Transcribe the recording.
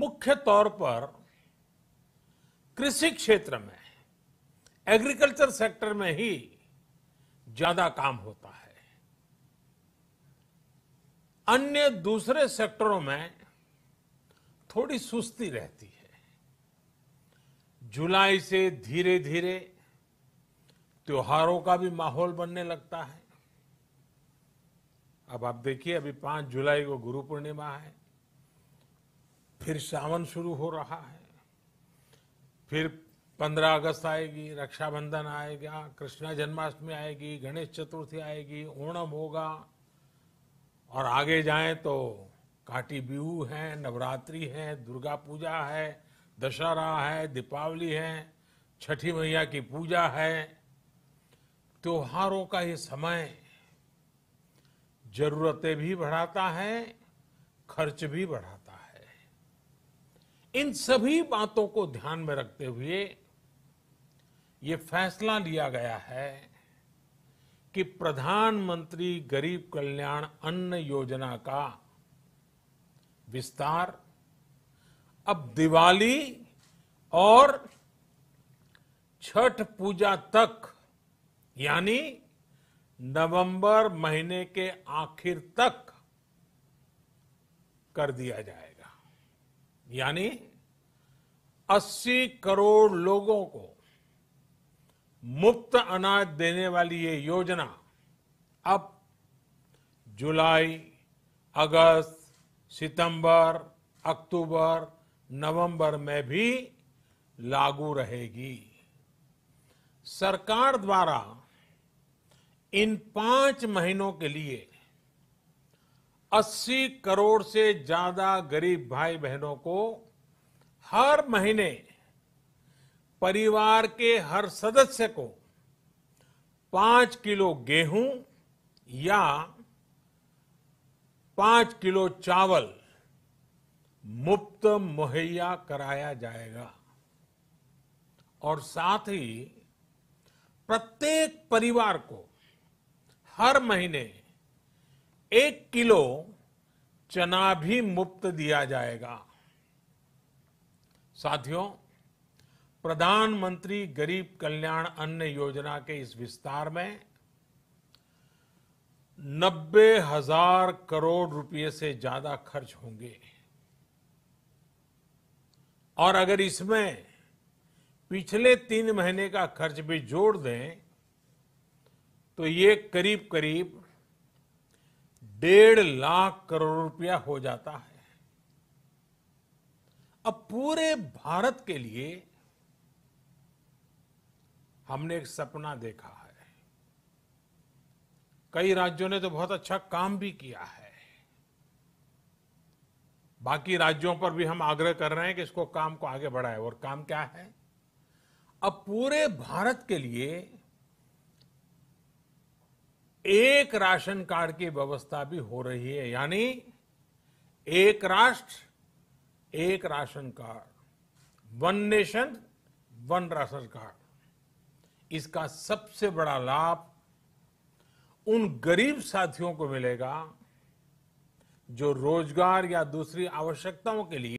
मुख्य तौर पर कृषि क्षेत्र में एग्रीकल्चर सेक्टर में ही ज्यादा काम होता है अन्य दूसरे सेक्टरों में थोड़ी सुस्ती रहती है जुलाई से धीरे धीरे त्योहारों का भी माहौल बनने लगता है अब आप देखिए अभी पांच जुलाई को गुरु पूर्णिमा है फिर सावन शुरू हो रहा है फिर 15 अगस्त आएगी रक्षाबंधन आएगा कृष्णा जन्माष्टमी आएगी गणेश चतुर्थी आएगी ओणम होगा और आगे जाएं तो काटी बिहू है नवरात्रि है दुर्गा पूजा है दशहरा है दीपावली है छठी मैया की पूजा है त्योहारों का ये समय जरूरतें भी बढ़ाता है खर्च भी बढ़ाता इन सभी बातों को ध्यान में रखते हुए ये फैसला लिया गया है कि प्रधानमंत्री गरीब कल्याण अन्न योजना का विस्तार अब दिवाली और छठ पूजा तक यानी नवंबर महीने के आखिर तक कर दिया जाएगा यानी 80 करोड़ लोगों को मुफ्त अनाज देने वाली ये योजना अब जुलाई अगस्त सितंबर अक्टूबर नवंबर में भी लागू रहेगी सरकार द्वारा इन पांच महीनों के लिए 80 करोड़ से ज्यादा गरीब भाई बहनों को हर महीने परिवार के हर सदस्य को पांच किलो गेहूं या पांच किलो चावल मुफ्त मुहैया कराया जाएगा और साथ ही प्रत्येक परिवार को हर महीने एक किलो चना भी मुफ्त दिया जाएगा साथियों प्रधानमंत्री गरीब कल्याण अन्न योजना के इस विस्तार में नब्बे हजार करोड़ रुपए से ज्यादा खर्च होंगे और अगर इसमें पिछले तीन महीने का खर्च भी जोड़ दें तो ये करीब करीब डेढ़ लाख करोड़ रुपया हो जाता है अब पूरे भारत के लिए हमने एक सपना देखा है कई राज्यों ने तो बहुत अच्छा काम भी किया है बाकी राज्यों पर भी हम आग्रह कर रहे हैं कि इसको काम को आगे बढ़ाए और काम क्या है अब पूरे भारत के लिए एक राशन कार्ड की व्यवस्था भी हो रही है यानी एक राष्ट्र एक ration card one nation one ration card इसका सबसे बड़ा लाभ उन गरीब साथियों को मिलेगा जो रोजगार या दूसरी आवश्यकताओं के लिए